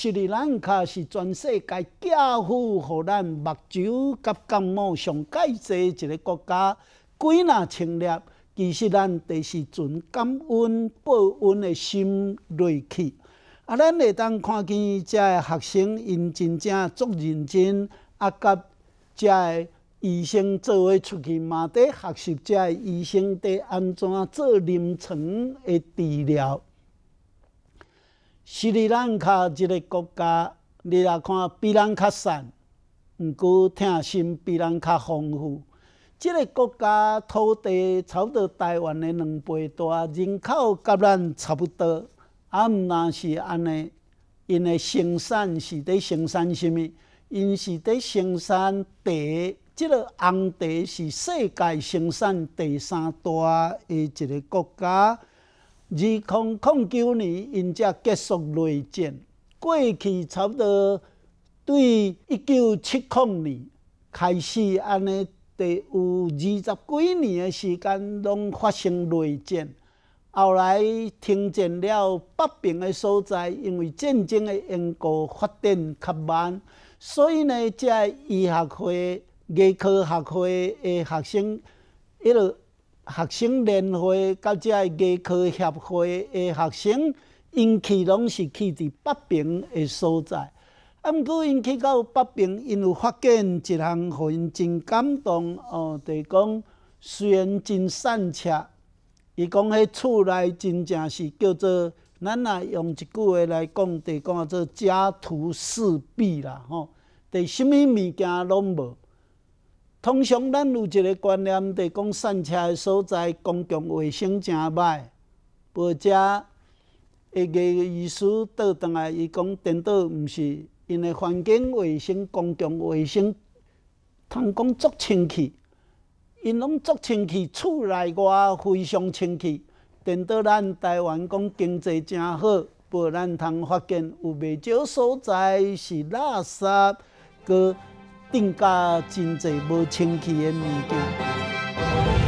斯里兰卡是全世界教父，互咱目睭甲感冒上解济一个国家，几若千粒。其实咱第是存感恩报恩的心入去。啊，咱会当看见遮学生因真正足认真，啊，甲遮个医生做位出去嘛，伫学习遮个医生伫安怎做临床的治疗。斯里兰卡即个国家，你来看，比咱较善，毋过疼心比咱较丰富。即个国家土地差不多台湾的两倍大，人口甲咱差不多，啊，毋若是安尼。因的生产是伫生产啥物？因是伫生产茶，即个红茶是世界生产第三大的一个国家。二零零九年，因才结束内战。过去差不多对一九七零年开始，安尼得有二十几年的时间，拢发生内战。后来停战了，北平的所在，因为战争的英国发展较慢，所以呢，这医学会、牙科学会的学生迄个。学生联合会甲遮个艺科协会的学生，因去拢是去伫北平的所在，啊毋过因去到北平，因有发现一项，互因真感动哦，就是讲虽然真散切，伊讲迄厝内真正是叫做咱若用一句话来讲，就是讲叫做家徒四壁啦吼，就甚啥物物件拢无。通常咱有一个观念，伫讲塞车的所在，公共卫生诚歹。或者，一个医师倒转来，伊讲颠倒毋是，因为环境卫生、公共卫生，通讲足清气。因拢足清气，厝内外非常清气。颠倒咱台湾讲经济诚好，无咱通发现有袂少所在是垃圾哥。增加真侪无清气的物件。